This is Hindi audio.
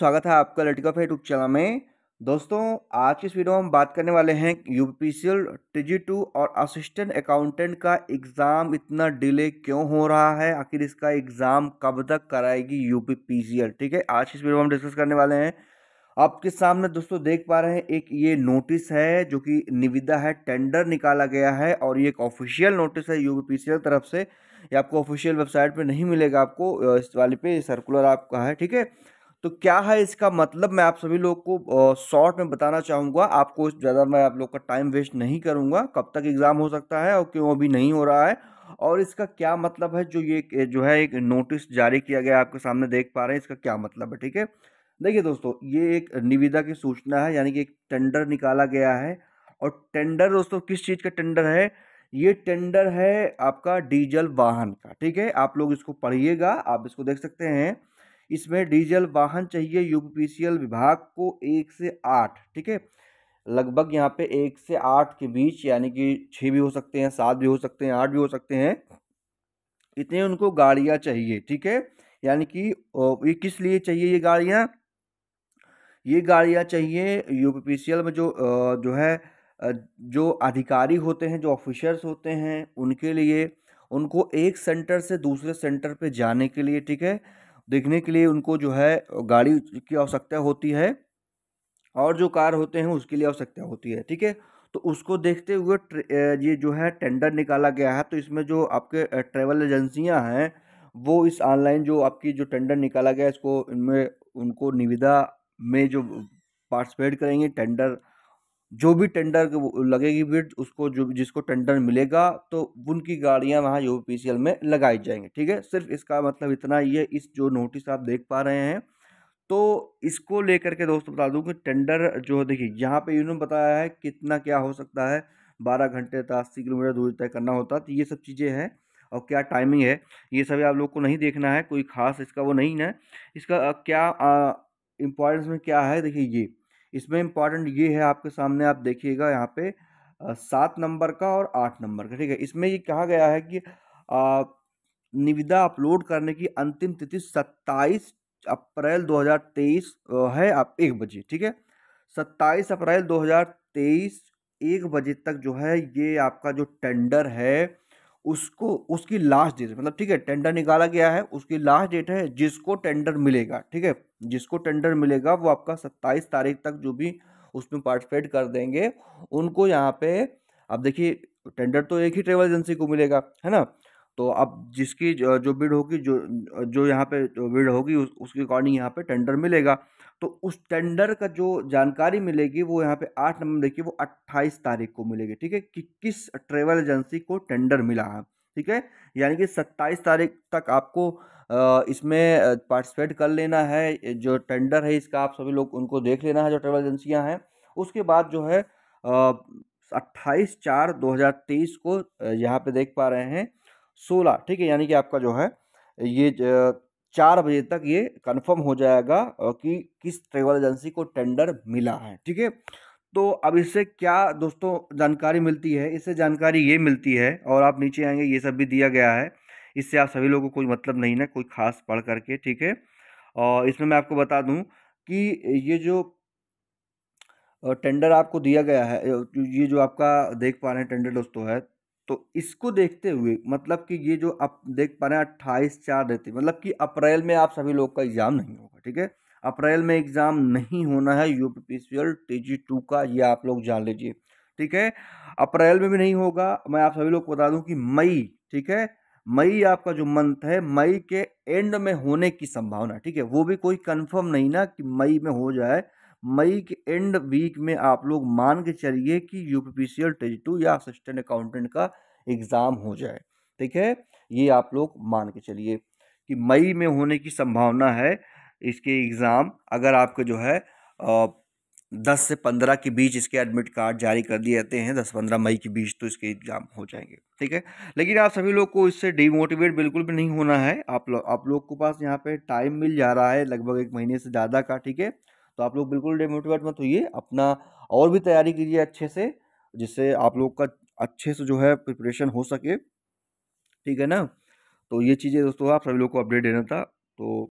स्वागत है आपका लटिका फाइट चैनल में दोस्तों आज की इस वीडियो में हम बात करने वाले हैं यू पी टी टू और असिस्टेंट अकाउंटेंट का एग्ज़ाम इतना डिले क्यों हो रहा है आखिर इसका एग्ज़ाम कब तक कराएगी यू पी ठीक है आज की इस वीडियो में हम डिस्कस करने वाले हैं आपके सामने दोस्तों देख पा रहे हैं एक ये नोटिस है जो कि निविदा है टेंडर निकाला गया है और ये एक ऑफिशियल नोटिस है यू पी तरफ से ये आपको ऑफिशियल वेबसाइट पर नहीं मिलेगा आपको इस वाले पे सर्कुलर आपका है ठीक है तो क्या है इसका मतलब मैं आप सभी लोग को शॉर्ट में बताना चाहूँगा आपको ज़्यादा मैं आप लोग का टाइम वेस्ट नहीं करूँगा कब तक एग्ज़ाम हो सकता है और क्यों अभी नहीं हो रहा है और इसका क्या मतलब है जो ये जो है एक नोटिस जारी किया गया आपके सामने देख पा रहे हैं इसका क्या मतलब है ठीक है देखिए दोस्तों ये एक निविदा की सूचना है यानी कि एक टेंडर निकाला गया है और टेंडर दोस्तों किस चीज़ का टेंडर है ये टेंडर है आपका डीजल वाहन का ठीक है आप लोग इसको पढ़िएगा आप इसको देख सकते हैं इसमें डीजल वाहन चाहिए यूपीसीएल विभाग को एक से आठ ठीक है लगभग यहाँ पे एक से आठ के बीच यानी कि छः भी हो सकते हैं सात भी हो सकते हैं आठ भी हो सकते हैं इतने उनको गाड़ियाँ चाहिए ठीक है यानी कि ये किस लिए चाहिए ये गाड़ियाँ ये गाड़ियाँ चाहिए यूपीपीसीएल में जो जो है जो अधिकारी होते हैं जो ऑफिसर्स होते हैं उनके लिए उनको एक सेंटर से दूसरे सेंटर पे जाने के लिए ठीक है देखने के लिए उनको जो है गाड़ी की आवश्यकता होती है और जो कार होते हैं उसके लिए आवश्यकता होती है ठीक है तो उसको देखते हुए ये जो है टेंडर निकाला गया है तो इसमें जो आपके ट्रेवल एजेंसियां हैं वो इस ऑनलाइन जो आपकी जो टेंडर निकाला गया इसको इनमें उनको निविदा में जो पार्टिसिपेट करेंगे टेंडर जो भी टेंडर लगेगी बिड उसको जो जिसको टेंडर मिलेगा तो उनकी गाड़ियां वहां यू में लगाई जाएंगी ठीक है सिर्फ इसका मतलब इतना ही है इस जो नोटिस आप देख पा रहे हैं तो इसको लेकर के दोस्तों बता दूं कि टेंडर जो है देखिए यहां पे इन्होंने बताया है कितना क्या हो सकता है बारह घंटे तक अस्सी किलोमीटर दूरी तय करना होता तो ये सब चीज़ें हैं और क्या टाइमिंग है ये सभी आप लोग को नहीं देखना है कोई खास इसका वो नहीं है इसका क्या इम्पोर्टेंस में क्या है देखिए ये इसमें इम्पॉर्टेंट ये है आपके सामने आप देखिएगा यहाँ पे सात नंबर का और आठ नंबर का ठीक है इसमें ये कहा गया है कि आ, निविदा अपलोड करने की अंतिम तिथि सत्ताईस अप्रैल 2023 है आप एक बजे ठीक है सत्ताईस अप्रैल 2023 एक बजे तक जो है ये आपका जो टेंडर है उसको उसकी लास्ट डेट मतलब ठीक है टेंडर निकाला गया है उसकी लास्ट डेट है जिसको टेंडर मिलेगा ठीक है जिसको टेंडर मिलेगा वो आपका सत्ताईस तारीख तक जो भी उसमें पार्टिसिपेट कर देंगे उनको यहाँ पे अब देखिए टेंडर तो एक ही ट्रेवल एजेंसी को मिलेगा है ना तो अब जिसकी जो, जो बिड होगी जो जो यहाँ पे जो बिड होगी उस, उसके अकॉर्डिंग यहाँ पे टेंडर मिलेगा तो उस टेंडर का जो जानकारी मिलेगी वो यहाँ पे आठ नंबर देखिए वो अट्ठाईस तारीख को मिलेगी ठीक है कि किस ट्रेवल एजेंसी को टेंडर मिला है ठीक है यानी कि सत्ताईस तारीख तक आपको इसमें पार्टिसिपेट कर लेना है जो टेंडर है इसका आप सभी लोग उनको देख लेना है जो ट्रेवल एजेंसियाँ हैं उसके बाद जो है अट्ठाईस चार दो हज़ार तेईस को यहाँ पे देख पा रहे हैं सोलह ठीक है यानी कि आपका जो है ये चार बजे तक ये कंफर्म हो जाएगा कि किस ट्रेवल एजेंसी को टेंडर मिला है ठीक है तो अब इससे क्या दोस्तों जानकारी मिलती है इससे जानकारी ये मिलती है और आप नीचे आएंगे ये सब भी दिया गया है इससे आप सभी लोगों को कोई मतलब नहीं ना कोई खास पढ़ करके ठीक है और इसमें मैं आपको बता दूँ कि ये जो टेंडर आपको दिया गया है ये जो आपका देख पा रहे हैं टेंडर दोस्तों है तो इसको देखते हुए मतलब कि ये जो आप देख पा रहे हैं अट्ठाईस चार रहती मतलब कि अप्रैल में आप सभी लोग का एग्ज़ाम नहीं होगा ठीक है अप्रैल में एग्ज़ाम नहीं होना है U P P T G two का ये आप लोग जान लीजिए ठीक है अप्रैल में भी नहीं होगा मैं आप सभी लोग को बता दूं कि मई ठीक है मई आपका जो मंथ है मई के एंड में होने की संभावना ठीक है वो भी कोई कंफर्म नहीं ना कि मई में हो जाए मई के एंड वीक में आप लोग मान के चलिए कि U P P C L stage two या असिस्टेंट अकाउंटेंट का एग्ज़ाम हो जाए ठीक है ये आप लोग मान के चलिए कि मई में होने की संभावना है इसके एग्ज़ाम अगर आपके जो है दस से पंद्रह के बीच इसके एडमिट कार्ड जारी कर दिए जाते हैं दस पंद्रह मई के बीच तो इसके एग्ज़ाम हो जाएंगे ठीक है लेकिन आप सभी लोग को इससे डीमोटिवेट बिल्कुल भी नहीं होना है आप लोग आप लोग के पास यहाँ पे टाइम मिल जा रहा है लगभग एक महीने से ज़्यादा का ठीक है तो आप लोग बिल्कुल डिमोटिवेट मत होइए अपना और भी तैयारी कीजिए अच्छे से जिससे आप लोग का अच्छे से जो है प्रिपरेशन हो सके ठीक है ना तो ये चीज़ें दोस्तों आप सभी लोग को अपडेट देना था तो